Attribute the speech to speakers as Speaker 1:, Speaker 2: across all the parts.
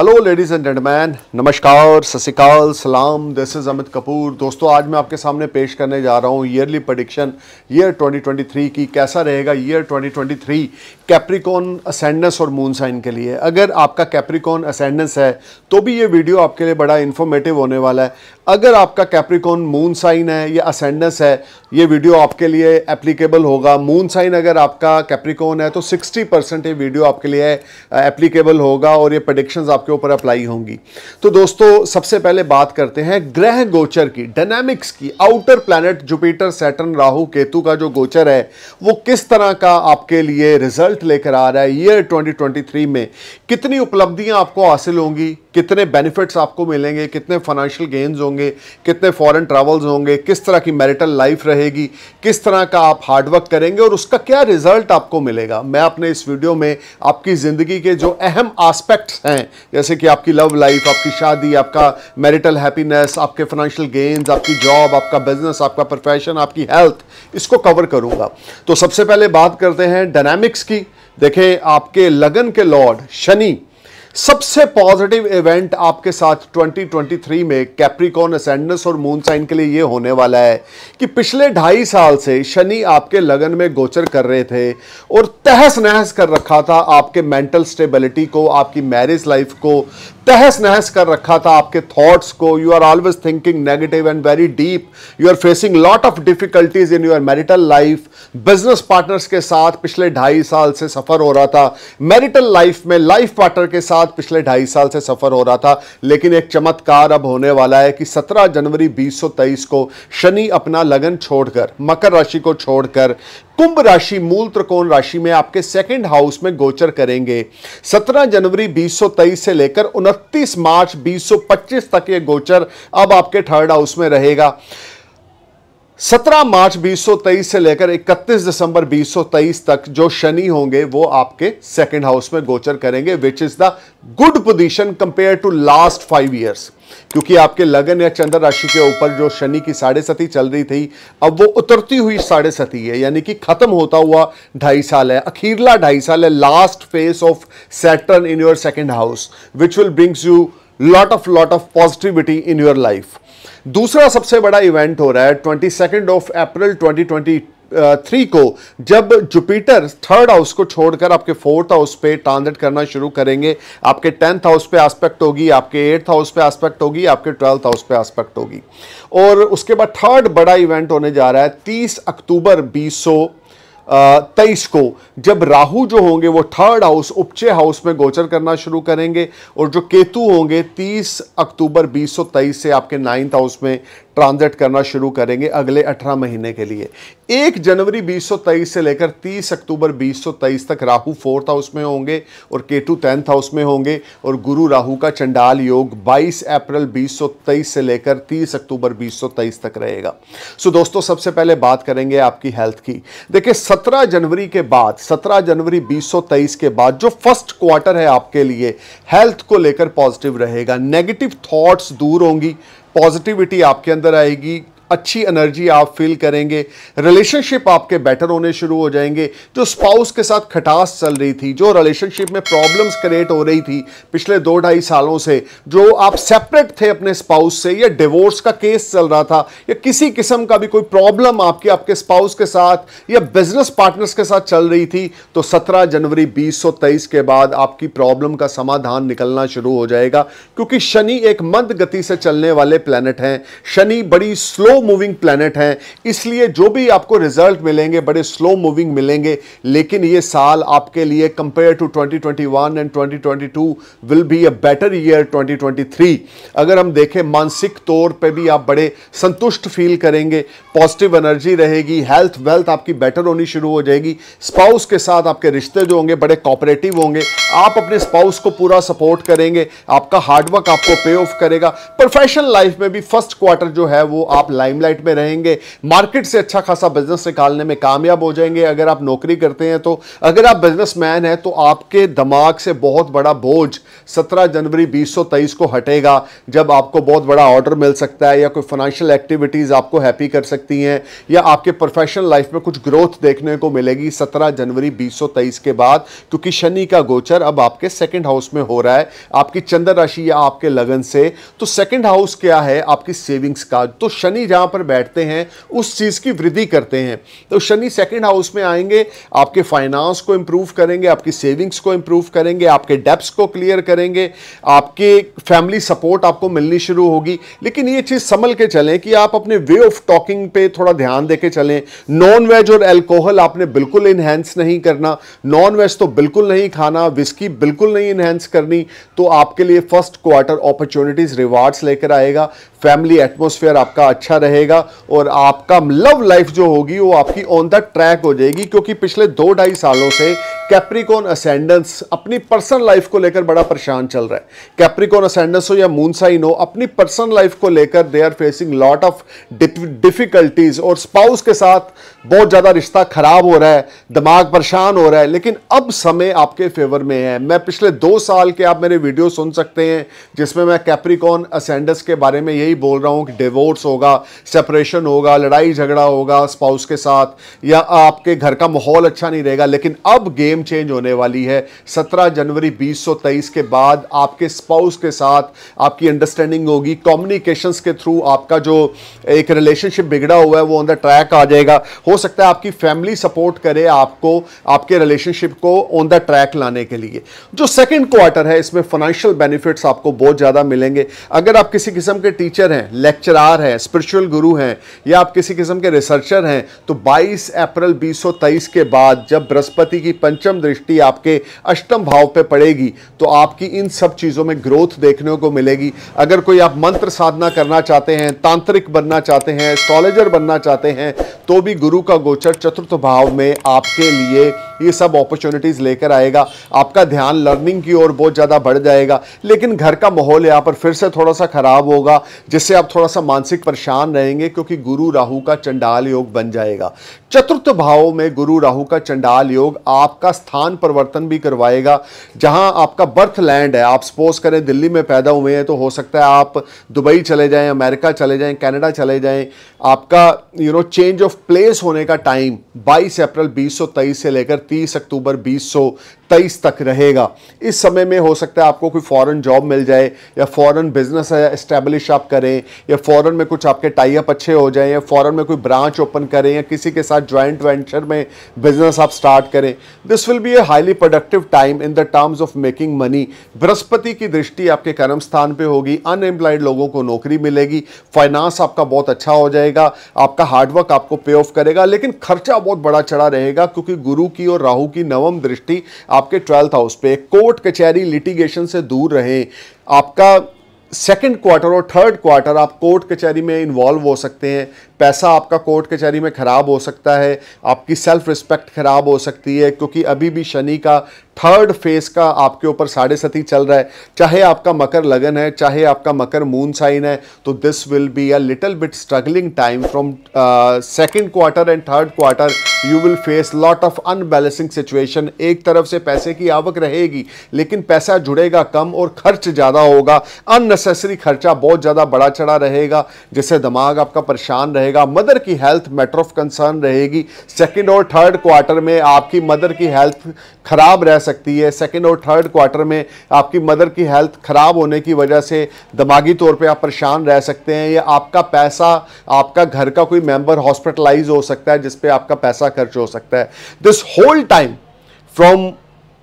Speaker 1: Hello ladies and gentlemen नमस्कार ससिकाल सलाम this is Amit Kapoor दोस्तों आज मैं आपके सामने पेश करने जा रहा हूँ ईयरली प्रडिक्शन ईयर 2023 की कैसा रहेगा ईयर 2023 कैप्रिकॉन असेंडेंस और मून साइन के लिए अगर आपका कैप्रिकॉन असेंडेंस है तो भी ये वीडियो आपके लिए बड़ा इन्फॉर्मेटिव होने वाला है अगर आपका कैप्रिकॉन मून साइन है या असेंडेंस है ये वीडियो आपके लिए एप्लीकेबल होगा मून साइन अगर आपका कैप्रिकॉन है तो 60 परसेंट ये वीडियो आपके लिए एप्लीकेबल होगा और ये प्रडिक्शंस आपके ऊपर अप्लाई होंगी तो दोस्तों सबसे पहले बात करते हैं ग्रह गोचर की डायनामिक्स की outer planet Jupiter Saturn Rahu Ketu का जो गोचर है वो किस तरह का आपके लिए रिजल्ट लेकर आ रहा है ईयर ट्वेंटी में कितनी उपलब्धियां आपको हासिल होंगी कितने बेनिफिट्स आपको मिलेंगे कितने फाइनेंशियल गेन्स होंगे होंगे कितने फॉरेन ट्रैवल्स होंगे किस तरह की मैरिटल लाइफ रहेगी किस तरह का आप हार्डवर्क करेंगे और उसका क्या रिजल्ट आपको मिलेगा मैं अपने इस वीडियो में आपकी ज़िंदगी के जो अहम आस्पेक्ट्स हैं जैसे कि आपकी लव लाइफ आपकी शादी आपका मैरिटल हैप्पीनेस आपके फाइनेंशियल गेंस आपकी जॉब आपका बिजनेस आपका प्रोफेशन आपकी हेल्थ इसको कवर करूँगा तो सबसे पहले बात करते हैं डायनामिक्स की देखें आपके लगन के लॉर्ड शनि सबसे पॉजिटिव इवेंट आपके साथ 2023 में कैप्रिकॉन असेंडस और मून साइन के लिए ये होने वाला है कि पिछले ढाई साल से शनि आपके लगन में गोचर कर रहे थे और तहस नहस कर रखा था आपके मेंटल स्टेबिलिटी को आपकी मैरिज लाइफ को तहस नहस कर रखा था आपके थॉट्स को you are always thinking negative and very deep you are facing lot of difficulties in your marital life business partners के साथ पिछले ढाई साल से सफर हो रहा था मैरिटल लाइफ में लाइफ पार्टनर के साथ पिछले ढाई साल से सफर हो रहा था लेकिन एक चमत्कार अब होने वाला है कि 17 जनवरी 2023 को शनि अपना लगन छोड़कर मकर राशि को छोड़कर कुंभ राशि मूल त्रिकोण राशि में आपके सेकंड हाउस में गोचर करेंगे 17 जनवरी 2023 से लेकर 29 मार्च 2025 तक ये गोचर अब आपके थर्ड हाउस में रहेगा 17 मार्च 2023 से लेकर 31 दिसंबर 2023 तक जो शनि होंगे वो आपके सेकंड हाउस में गोचर करेंगे which is the good position compare to last five years क्योंकि आपके लगन या चंद्र राशि के ऊपर जो शनि की साढ़े सती चल रही थी अब वो उतरती हुई साढ़े सती है यानी कि खत्म होता हुआ ढाई साल है अखीरला ढाई साल है last phase of Saturn in your second house which will brings you lot of lot of positivity in your life दूसरा सबसे बड़ा इवेंट हो रहा है twenty second of April twenty twenty three को जब जुपिटर थर्ड हाउस को छोड़कर आपके फोर्थ हाउस पे ट्रांजिट करना शुरू करेंगे आपके टेंथ हाउस पे एस्पेक्ट होगी आपके एट्थ हाउस पे एस्पेक्ट होगी आपके ट्वेल्थ हाउस पे एस्पेक्ट होगी और उसके बाद थर्ड बड़ा इवेंट होने जा रहा है तीस अक्टूबर बीस सौ तेईस को जब राहु जो होंगे वो थर्ड हाउस उपचे हाउस में गोचर करना शुरू करेंगे और जो केतु होंगे 30 अक्टूबर 2023 से आपके नाइन्थ हाउस में ट्रांजिट करना शुरू करेंगे अगले 18 महीने के लिए एक जनवरी 2023 से लेकर 30 अक्टूबर 2023 तक राहु फोर्थ हाउस में होंगे और केतु टेंथ हाउस में होंगे और गुरु राहु का चंडाल योग 22 अप्रैल 2023 से लेकर 30 अक्टूबर 2023 तक रहेगा सो दोस्तों सबसे पहले बात करेंगे आपकी हेल्थ की देखिए 17 जनवरी के बाद 17 जनवरी 2023 के बाद जो फर्स्ट क्वार्टर है आपके लिए हेल्थ को लेकर पॉजिटिव रहेगा नेगेटिव थाट्स दूर होंगी पॉजिटिविटी आपके अंदर आएगी अच्छी एनर्जी आप फील करेंगे रिलेशनशिप आपके बेटर होने शुरू हो जाएंगे जो स्पाउस के साथ खटास चल रही थी जो रिलेशनशिप में प्रॉब्लम्स क्रिएट हो रही थी पिछले दो ढाई सालों से जो आप सेपरेट थे अपने स्पाउस से या डिवोर्स का केस चल रहा था या किसी किस्म का भी कोई प्रॉब्लम आपकी आपके स्पाउस के साथ या बिजनेस पार्टनर्स के साथ चल रही थी तो सत्रह जनवरी बीस के बाद आपकी प्रॉब्लम का समाधान निकलना शुरू हो जाएगा क्योंकि शनि एक मंद गति से चलने वाले प्लैनेट हैं शनि बड़ी स्लो मूविंग प्लानट हैं इसलिए जो भी आपको रिजल्ट मिलेंगे बड़े स्लो मूविंग मिलेंगे लेकिन ये साल आपके लिए compare to 2021 and twenty will be a better year 2023 अगर हम देखें मानसिक तौर पे भी आप बड़े संतुष्ट फील करेंगे पॉजिटिव एनर्जी रहेगी हेल्थ वेल्थ आपकी बेटर होनी शुरू हो जाएगी स्पाउस के साथ आपके रिश्ते जो होंगे बड़े कॉपरेटिव होंगे आप अपने स्पाउस को पूरा सपोर्ट करेंगे आपका हार्डवर्क आपको पे ऑफ करेगा प्रोफेशनल लाइफ में भी फर्स्ट क्वार्टर जो है वो आप लाइफ लाइमलाइट में रहेंगे मार्केट से अच्छा खासा बिजनेस निकालने में कामयाब हो जाएंगे अगर आप नौकरी करते हैं तो अगर आप बिजनेसमैन हैं तो आपके दिमाग से बहुत बड़ा बोझ 17 जनवरी 2023 को हटेगा जब आपको बहुत बड़ा ऑर्डर मिल सकता है या कोई फाइनेंशियल एक्टिविटीज़ आपको हैप्पी कर सकती हैं या आपके प्रोफेशनल लाइफ में कुछ ग्रोथ देखने को मिलेगी सत्रह जनवरी बीस के बाद क्योंकि शनि का गोचर अब आपके सेकेंड हाउस में हो रहा है आपकी चंद्र राशि या आपके लगन से तो सेकेंड हाउस क्या है आपकी सेविंग्स का तो शनि जहाँ जहां पर बैठते हैं उस चीज़ की वृद्धि करते हैं तो शनि सेकंड हाउस में आएंगे आपके फाइनेंस को इंप्रूव करेंगे आपकी सेविंग्स को इंप्रूव करेंगे आपके डेप्स को क्लियर करेंगे आपके फैमिली सपोर्ट आपको मिलनी शुरू होगी लेकिन ये चीज़ संभल के चलें कि आप अपने वे ऑफ टॉकिंग पे थोड़ा ध्यान दे चलें नॉन वेज और एल्कोहल आपने बिल्कुल इनहेंस नहीं करना नॉन वेज तो बिल्कुल नहीं खाना विस्की बिल्कुल नहीं इनहेंस करनी तो आपके लिए फर्स्ट क्वार्टर अपॉर्चुनिटीज़ रिवार्ड्स लेकर आएगा फैमिली एटमोसफेयर आपका अच्छा रहेगा और आपका लव लाइफ जो होगी वो आपकी ऑन द ट्रैक हो जाएगी क्योंकि पिछले दो ढाई सालों से कैप्रिकॉन असेंडेंस अपनी पर्सनल लाइफ को लेकर बड़ा परेशान चल रहा है कैप्रिकॉन असेंडेंस हो या मूनसाइन हो अपनी पर्सनल लाइफ को लेकर they are facing lot of difficulties और स्पाउस के साथ बहुत ज़्यादा रिश्ता खराब हो रहा है दिमाग परेशान हो रहा है लेकिन अब समय आपके फेवर में है मैं पिछले दो साल के आप मेरे वीडियो सुन सकते हैं जिसमें मैं कैप्रिकॉन असेंडेंस के बारे में यही यही बोल रहा हूँ कि डिवोर्स होगा सेपरेशन होगा लड़ाई झगड़ा होगा स्पाउस के साथ या आपके घर का माहौल अच्छा नहीं रहेगा लेकिन अब गेम चेंज होने वाली है 17 जनवरी 2023 के बाद आपके स्पाउस के साथ आपकी अंडरस्टैंडिंग होगी कम्युनिकेशंस के थ्रू आपका जो एक रिलेशनशिप बिगड़ा हुआ है वो ऑन द ट्रैक आ जाएगा हो सकता है आपकी फैमिली सपोर्ट करे आपको आपके रिलेशनशिप को ऑन द ट्रैक लाने के लिए जो सेकेंड क्वार्टर है इसमें फाइनेंशियल बेनिफिट्स आपको बहुत ज़्यादा मिलेंगे अगर आप किसी किस्म के टीचर टीचर हैं लेक्चरार हैं स्पिरिचुअल गुरु हैं या आप किसी किस्म के रिसर्चर हैं तो 22 अप्रैल 2023 के बाद जब बृहस्पति की पंचम दृष्टि आपके अष्टम भाव पे पड़ेगी तो आपकी इन सब चीज़ों में ग्रोथ देखने को मिलेगी अगर कोई आप मंत्र साधना करना चाहते हैं तांत्रिक बनना चाहते हैं एस्ट्रॉलेजर बनना चाहते हैं तो भी गुरु का गोचर चतुर्थ भाव में आपके लिए ये सब अपॉर्चुनिटीज़ लेकर आएगा आपका ध्यान लर्निंग की ओर बहुत ज़्यादा बढ़ जाएगा लेकिन घर का माहौल यहाँ पर फिर से थोड़ा सा ख़राब होगा जिससे आप थोड़ा सा मानसिक परेशान रहेंगे क्योंकि गुरु राहु का चंडाल योग बन जाएगा चतुर्थ भाव में गुरु राहु का चंडाल योग आपका स्थान परिवर्तन भी करवाएगा जहाँ आपका बर्थ लैंड है आप सपोज करें दिल्ली में पैदा हुए हैं तो हो सकता है आप दुबई चले जाएँ अमेरिका चले जाएँ कैनेडा चले जाएँ आपका you know change of place होने का टाइम 22 अप्रैल 2023 से लेकर 30 अक्टूबर तेईस तक रहेगा इस समय में हो सकता है आपको कोई फ़ॉरन जॉब मिल जाए या फ़ॉरन बिज़नेस इस्टेब्लिश आप करें या फ़ॉरन में कुछ आपके टाइप अच्छे हो जाएं या फ़ॉरन में कोई ब्रांच ओपन करें या किसी के साथ जॉइंट वेंचर में बिज़नेस आप स्टार्ट करें this will be a highly productive time in the terms of making money बृहस्पति की दृष्टि आपके कर्म स्थान पर होगी अनएम्प्लॉयड लोगों को नौकरी मिलेगी फाइनेंस आपका बहुत अच्छा हो जाएगा आपका हार्डवर्क आपको पे ऑफ करेगा लेकिन खर्चा बहुत बड़ा चढ़ा रहेगा क्योंकि गुरु की और राहू की नवम दृष्टि आप आपके ट्वेल्थ हाउस पे कोर्ट कचहरी लिटिगेशन से दूर रहें आपका सेकेंड क्वार्टर और थर्ड क्वार्टर आप कोर्ट कचहरी में इन्वॉल्व हो सकते हैं पैसा आपका कोर्ट कचहरी में ख़राब हो सकता है आपकी सेल्फ रिस्पेक्ट ख़राब हो सकती है क्योंकि अभी भी शनि का थर्ड फेज का आपके ऊपर साढ़े सती चल रहा है चाहे आपका मकर लगन है चाहे आपका मकर मून साइन है तो this will be a little bit struggling time from second quarter and third quarter you will face lot of unbalancing situation एक तरफ से पैसे की आवक रहेगी लेकिन पैसा जुड़ेगा कम और खर्च ज़्यादा होगा अननेसेसरी खर्चा बहुत ज़्यादा बड़ा चढ़ा रहेगा जिससे दिमाग आपका परेशान रहेगा मदर की हेल्थ मैटर ऑफ कंसर्न रहेगी सेकेंड और थर्ड क्वार्टर में आपकी मदर की हेल्थ खराब रह सकती है सेकेंड और थर्ड क्वार्टर में आपकी मदर की हेल्थ ख़राब होने की वजह से दिमागी तौर पर आप परेशान रह सकते हैं या आपका पैसा आपका घर का कोई मेम्बर हॉस्पिटलाइज हो सकता है जिसपे आपका पैसा खर्च हो सकता है this whole time from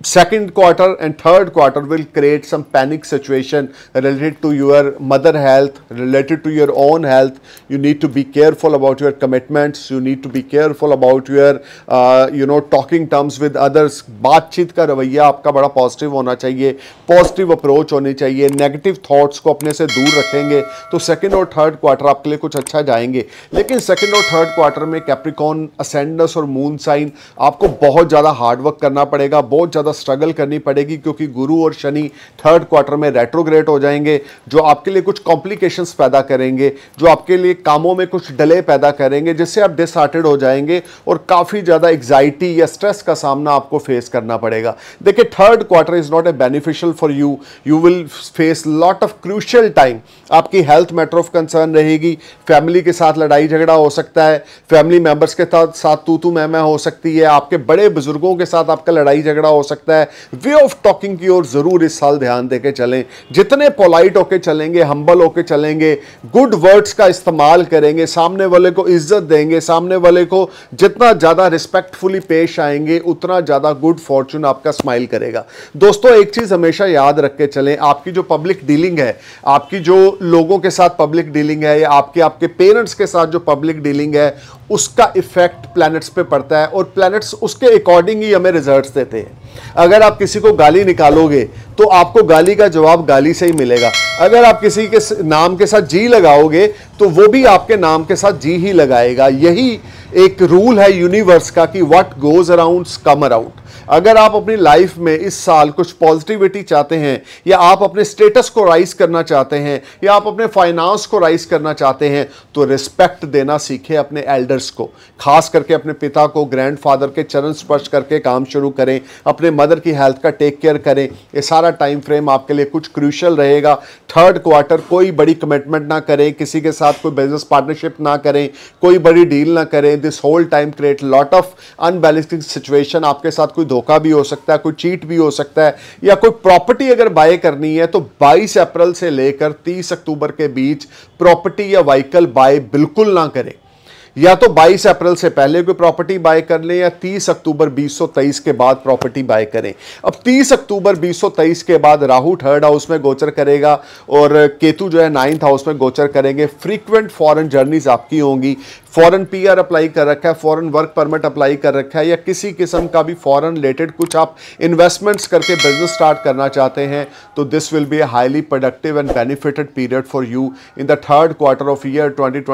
Speaker 1: second quarter and third quarter will create some panic situation related to your mother health related to your own health you need to be careful about your commitments you need to be careful about your uh, you know talking terms with others बातचीत का रवैया आपका बड़ा positive होना चाहिए positive approach होनी चाहिए negative thoughts को अपने से दूर रखेंगे तो सेकंड और थर्ड क्वार्टर आपके लिए कुछ अच्छा जाएंगे लेकिन सेकंड और थर्ड क्वार्टर में कैप्रिकॉन असेंडस और मून साइन आपको बहुत ज़्यादा हार्डवर्क करना पड़ेगा बहुत ज़्यादा ज़्यादा स्ट्रगल करनी पड़ेगी क्योंकि गुरु और शनि थर्ड क्वार्टर में रेट्रोग्रेट हो जाएंगे जो आपके लिए कुछ कॉम्प्लिकेशंस पैदा करेंगे जो आपके लिए कामों में कुछ डले पैदा करेंगे जिससे आप डिसहार्टेड हो जाएंगे और काफ़ी ज़्यादा एग्जाइटी या स्ट्रेस का सामना आपको फेस करना पड़ेगा देखिए third quarter is not a beneficial for you you will face lot of crucial time आपकी हेल्थ मैटर ऑफ कंसर्न रहेगी फैमिली के साथ लड़ाई झगड़ा हो सकता है फैमिली मेंबर्स के साथ साथ तू तू मैं मैं हो सकती है आपके बड़े बुजुर्गों के साथ आपका लड़ाई झगड़ा हो सकता है सकता है वे ऑफ टॉकिंग की ओर ज़रूर इस साल ध्यान दे के चलें जितने पोलाइट होके चलेंगे हम्बल होके चलेंगे गुड वर्ड्स का इस्तेमाल करेंगे सामने वाले को इज्जत देंगे सामने वाले को जितना ज़्यादा रिस्पेक्टफुली पेश आएंगे उतना ज़्यादा गुड फॉर्चून आपका स्माइल करेगा दोस्तों एक चीज़ हमेशा याद रख के चलें आपकी जो पब्लिक डीलिंग है आपकी जो लोगों के साथ पब्लिक डीलिंग है या आपके आपके पेरेंट्स के साथ जो पब्लिक डीलिंग है उसका इफेक्ट प्लैनेट्स पे पड़ता है और प्लैनेट्स उसके अकॉर्डिंग ही हमें रिजल्ट्स देते हैं अगर आप किसी को गाली निकालोगे तो आपको गाली का जवाब गाली से ही मिलेगा अगर आप किसी के नाम के साथ जी लगाओगे तो वो भी आपके नाम के साथ जी ही लगाएगा यही एक रूल है यूनिवर्स का कि what goes around come around अगर आप अपनी लाइफ में इस साल कुछ पॉजिटिविटी चाहते हैं या आप अपने स्टेटस को राइज करना चाहते हैं या आप अपने फाइनेंस को राइज करना चाहते हैं तो रिस्पेक्ट देना सीखें अपने एल्डर्स को खास करके अपने पिता को ग्रैंडफादर के चरण स्पर्श करके काम शुरू करें अपने मदर की हेल्थ का टेक केयर करें ये सारा टाइम फ्रेम आपके लिए कुछ क्रूशल रहेगा थर्ड क्वार्टर कोई बड़ी कमिटमेंट ना करें किसी के साथ कोई बिजनेस पार्टनरशिप ना करें कोई बड़ी डील ना करें this whole time create lot of unbalancing situation आपके साथ कोई धोखा भी हो सकता है कोई चीट भी हो सकता है या कोई प्रॉपर्टी अगर बाय करनी है तो 22 अप्रैल से लेकर 30 अक्टूबर के बीच प्रॉपर्टी या व्हीकल बाय बिल्कुल ना करें या तो 22 अप्रैल से पहले कोई प्रॉपर्टी बाय कर लें या 30 अक्टूबर 2023 के बाद प्रॉपर्टी बाय करें अब 30 अक्टूबर 2023 के बाद राहु थर्ड हाउस में गोचर करेगा और केतु जो है नाइन्थ हाउस में गोचर करेंगे फ्रीक्वेंट फॉरेन जर्नीज आपकी होंगी फ़ॉरन पीआर अप्लाई कर रखा है फ़ॉरन वर्क परमिट अप्लाई कर रखा है या किसी किस्म का भी फ़ॉरन रिलेटेड कुछ आप इन्वेस्टमेंट्स करके बिजनेस स्टार्ट करना चाहते हैं तो this will be a highly productive and benefited period for you in the third quarter of year 2023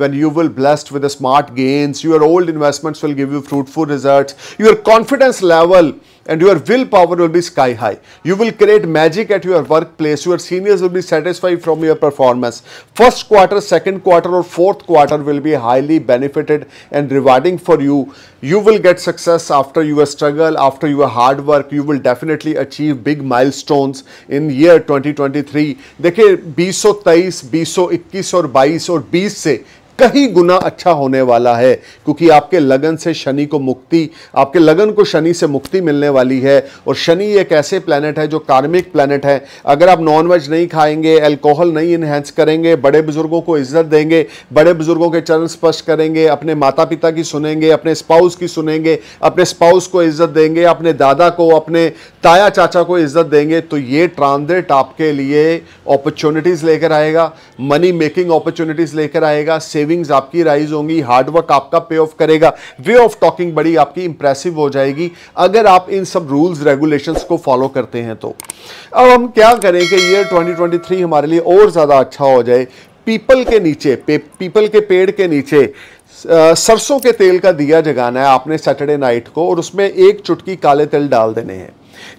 Speaker 1: when you you will blessed with smart gains your old investments will give you fruitful result your confidence level and your will power will be sky high. You will create magic at your workplace. Your seniors will be satisfied from your performance. First quarter, second quarter or fourth quarter will be highly benefited and rewarding for you. You will get success after your struggle, after your hard work. You will definitely achieve big milestones in year 2023. dekhiye 2023, 2021 aur 22 aur 20 se कहीं गुना अच्छा होने वाला है क्योंकि आपके लगन से शनि को मुक्ति आपके लगन को शनि से मुक्ति मिलने वाली है और शनि एक ऐसे प्लानट है जो कार्मिक प्लानट है अगर आप नॉनवेज नहीं खाएंगे एल्कोहल नहीं इन्हेंस करेंगे बड़े बुजुर्गों को इज्जत देंगे बड़े बुजुर्गों के चरण स्पर्श करेंगे अपने माता पिता की सुनेंगे अपने स्पाउस की सुनेंगे अपने स्पाउस को इज्जत देंगे अपने दादा को अपने ताया चाचा को इज्जत देंगे तो ये ट्रांजिट आपके लिए अपॉर्चुनिटीज़ लेकर आएगा मनी मेकिंग अपॉर्चुनिटीज़ लेकर आएगा सेविंग सेविंग्स आपकी राइज होंगी हार्डवर्क आपका पे ऑफ करेगा वे ऑफ टॉकिंग बड़ी आपकी इंप्रेसिव हो जाएगी अगर आप इन सब रूल्स रेगुलेशंस को फॉलो करते हैं तो अब हम क्या करें कि ईयर 2023 हमारे लिए और ज़्यादा अच्छा हो जाए पीपल के नीचे पे, पीपल के पेड़ के नीचे सरसों के तेल का दिया जगाना है आपने सैटरडे नाइट को और उसमें एक चुटकी काले तेल डाल देने हैं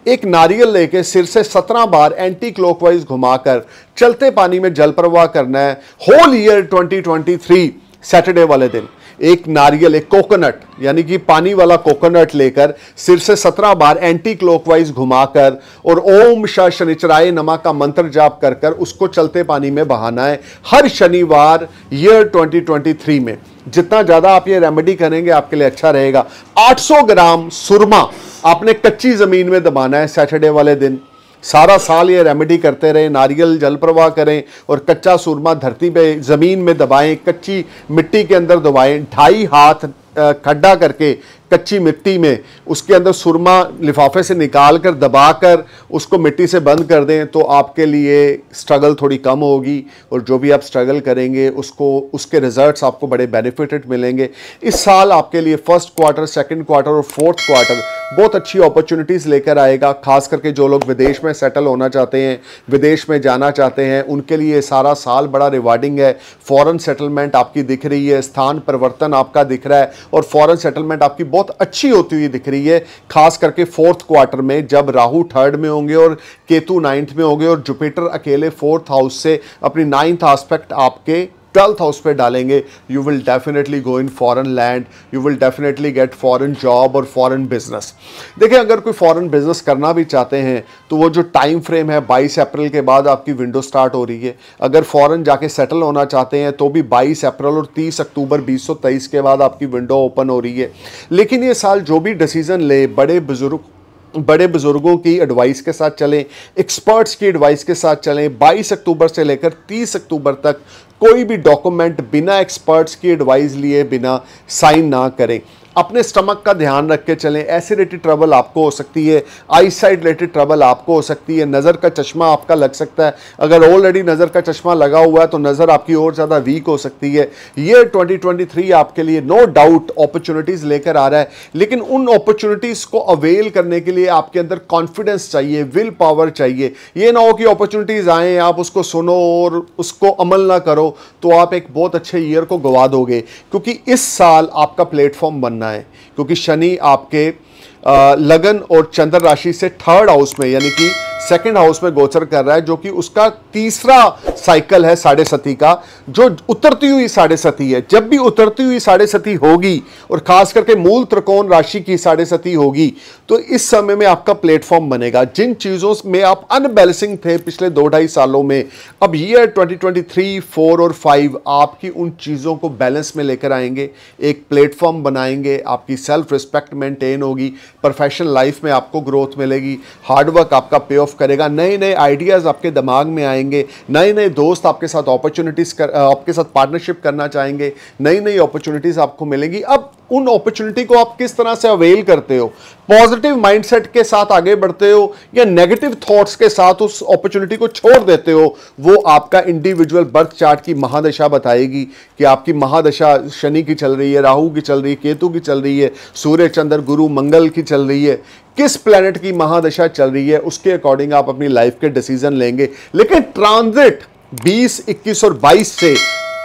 Speaker 1: एक नारियल लेके सिर से सत्रह बार एंटी क्लॉकवाइज घुमाकर चलते पानी में जल प्रवाह करना है होल ईयर 2023 सैटरडे वाले दिन एक नारियल एक कोकोनट यानी कि पानी वाला कोकोनट लेकर सिर से सत्रह बार एंटी क्लॉकवाइज घुमाकर और ओम श शनिचराय नमा का मंत्र जाप कर कर उसको चलते पानी में बहाना है हर शनिवार ईयर 2023 में जितना ज़्यादा आप ये रेमेडी करेंगे आपके लिए अच्छा रहेगा 800 ग्राम सुरमा आपने कच्ची ज़मीन में दबाना है सैटरडे वाले दिन सारा साल ये रेमेडी करते रहें नारियल जल प्रवाह करें और कच्चा सूरमा धरती पे ज़मीन में दबाएं कच्ची मिट्टी के अंदर दबाएं ढाई हाथ खड्डा करके कच्ची मिट्टी में उसके अंदर सुरमा लिफाफे से निकाल कर दबा कर उसको मिट्टी से बंद कर दें तो आपके लिए स्ट्रगल थोड़ी कम होगी और जो भी आप स्ट्रगल करेंगे उसको उसके रिज़ल्ट आपको बड़े बेनिफिटेड मिलेंगे इस साल आपके लिए फ़र्स्ट क्वार्टर सेकेंड क्वार्टर और फोर्थ क्वार्टर बहुत अच्छी अपॉर्चुनिटीज़ लेकर आएगा खास करके जो लोग विदेश में सेटल होना चाहते हैं विदेश में जाना चाहते हैं उनके लिए सारा साल बड़ा रिवार्डिंग है फ़ॉरन सेटलमेंट आपकी दिख रही है स्थान परिवर्तन आपका दिख रहा है और फ़ॉरन सेटलमेंट आपकी बहुत बहुत अच्छी होती हुई दिख रही है खास करके फोर्थ क्वार्टर में जब राहु थर्ड में होंगे और केतु नाइन्थ में होंगे और जुपिटर अकेले फोर्थ हाउस से अपनी नाइन्थ आस्पेक्ट आपके ट्वेल्थ हाउस पे डालेंगे you will definitely go in foreign land you will definitely get foreign job और फॉरेन बिजनेस देखिए अगर कोई फॉरेन बिजनेस करना भी चाहते हैं तो वो जो टाइम फ्रेम है 22 अप्रैल के बाद आपकी विंडो स्टार्ट हो रही है अगर फॉरेन जाके सेटल होना चाहते हैं तो भी 22 अप्रैल और 30 अक्टूबर बीस के बाद आपकी विंडो ओपन हो रही है लेकिन ये साल जो भी डिसीजन ले बड़े बुजुर्ग बड़े बुज़ुर्गों की एडवाइस के साथ चलें एक्सपर्ट्स की एडवाइस के साथ चलें 22 अक्टूबर से लेकर 30 अक्टूबर तक कोई भी डॉक्यूमेंट बिना एक्सपर्ट्स की एडवाइस लिए बिना साइन ना करें अपने स्टमक का ध्यान रख के चलें एसिडिटी ट्रबल आपको हो सकती है आई साइड रिलेटेड ट्रबल आपको हो सकती है नज़र का चश्मा आपका लग सकता है अगर ऑलरेडी नज़र का चश्मा लगा हुआ है तो नज़र आपकी और ज़्यादा वीक हो सकती है ये 2023 आपके लिए नो डाउट अपॉर्चुनिटीज़ लेकर आ रहा है लेकिन उन अपॉर्चुनिटीज़ को अवेल करने के लिए आपके अंदर कॉन्फिडेंस चाहिए विल पावर चाहिए ये ना हो कि अपॉर्चुनिटीज़ आएँ आप उसको सुनो और उसको अमल ना करो तो आप एक बहुत अच्छे ईयर को गवा दोगे क्योंकि इस साल आपका प्लेटफॉर्म बनना है क्योंकि शनि आपके लगन और चंद्र राशि से थर्ड हाउस में यानी कि सेकंड हाउस में गोचर कर रहा है जो कि उसका तीसरा साइकिल है साढ़े सती का जो उतरती हुई साढ़े सती है जब भी उतरती हुई साढ़े सती होगी और खास करके मूल त्रिकोण राशि की साढ़े सती होगी तो इस समय में आपका प्लेटफॉर्म बनेगा जिन चीज़ों में आप अनबैलेंसिंग थे पिछले दो ढाई सालों में अब ट्वेंटी थ्री फोर और फाइव आपकी उन चीज़ों को बैलेंस में लेकर आएंगे एक प्लेटफॉर्म बनाएंगे आपकी सेल्फ रिस्पेक्ट मेंटेन होगी प्रोफेशनल लाइफ में आपको ग्रोथ मिलेगी हार्डवर्क आपका पे ऑफ करेगा नए नए आइडियाज़ आपके दिमाग में आएंगे नए नए दोस्त आपके साथ अपॉर्चुनिटीज़ कर आपके साथ पार्टनरशिप करना चाहेंगे नई नई अपॉर्चुनिटीज़ आपको मिलेंगी अब उन अपॉर्चुनिटी को आप किस तरह से अवेल करते हो पॉजिटिव माइंडसेट के साथ आगे बढ़ते हो या नेगेटिव थॉट्स के साथ उस अपॉर्चुनिटी को छोड़ देते हो वो आपका इंडिविजुअल बर्थ चार्ट की महादशा बताएगी कि आपकी महादशा शनि की चल रही है राहु की चल रही है केतु की चल रही है सूर्य चंद्र गुरु मंगल की की चल रही है किस प्लैनेट की महादशा चल रही है उसके अकॉर्डिंग आप अपनी लाइफ के डिसीजन लेंगे लेकिन ट्रांजिट 20, 21 और 22 से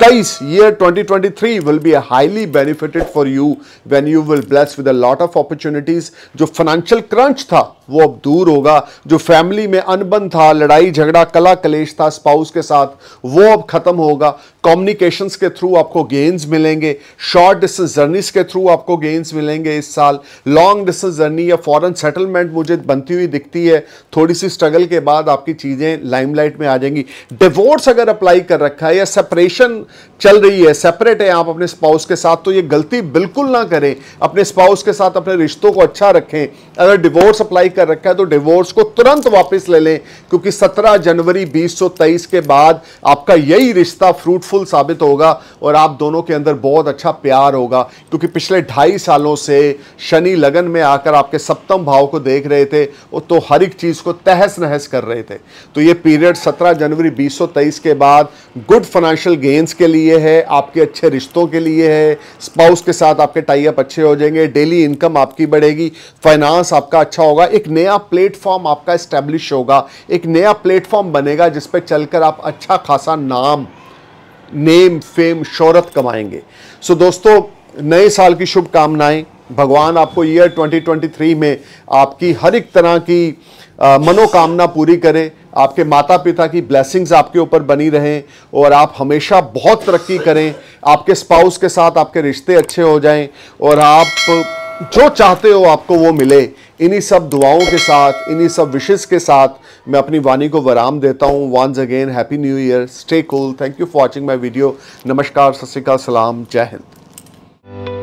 Speaker 1: 23 year 2023 will be highly benefited for you when you will bless with a lot of opportunities जो फाइनेंशियल क्रंच था वो अब दूर होगा जो फैमिली में अनबन था लड़ाई झगड़ा कला कलेश था स्पाउस के साथ वो अब खत्म होगा कम्युनिकेशंस के थ्रू आपको गेंस मिलेंगे शॉर्ट डिस्टेंस जर्नीस के थ्रू आपको गेंस मिलेंगे इस साल लॉन्ग डिस्टेंस जर्नी या फॉरेन सेटलमेंट मुझे बनती हुई दिखती है थोड़ी सी स्ट्रगल के बाद आपकी चीज़ें लाइमलाइट में आ जाएंगी डिवोर्स अगर अप्लाई कर रखा है या सेपरेशन चल रही है सेपरेट है आप अपने स्पाउस के साथ तो ये गलती बिल्कुल ना करें अपने स्पाउस के साथ अपने रिश्तों को अच्छा रखें अगर डिवोर्स अप्लाई कर रखा है तो डिवोर्स को तुरंत वापस ले लें क्योंकि सत्रह जनवरी बीस के बाद आपका यही रिश्ता फ्रूटफुल हेल्पफुल साबित होगा और आप दोनों के अंदर बहुत अच्छा प्यार होगा क्योंकि पिछले ढाई सालों से शनि लगन में आकर आपके सप्तम भाव को देख रहे थे और तो हर एक चीज़ को तहस नहस कर रहे थे तो ये पीरियड 17 जनवरी 2023 के बाद गुड फाइनेंशियल गेंस के लिए है आपके अच्छे रिश्तों के लिए है स्पाउस के साथ आपके टाइप अच्छे हो जाएंगे डेली इनकम आपकी बढ़ेगी फाइनेंस आपका अच्छा होगा एक नया प्लेटफॉर्म आपका इस्टेब्लिश होगा एक नया प्लेटफॉर्म बनेगा जिस पर चलकर आप अच्छा खासा नाम नेम फेम शोहरत कमाएंगे सो so, दोस्तों नए साल की शुभकामनाएं भगवान आपको ईयर 2023 में आपकी हर एक तरह की मनोकामना पूरी करें आपके माता पिता की ब्लेसिंग्स आपके ऊपर बनी रहें और आप हमेशा बहुत तरक्की करें आपके स्पाउस के साथ आपके रिश्ते अच्छे हो जाएं और आप जो चाहते हो आपको वो मिले इन्हीं सब दुआओं के साथ इन्हीं सब विशेष के साथ मैं अपनी वाणी को विराम देता हूँ once again happy new year stay cool thank you for watching my video नमस्कार सत श्रीकाल सलाम जय हिंद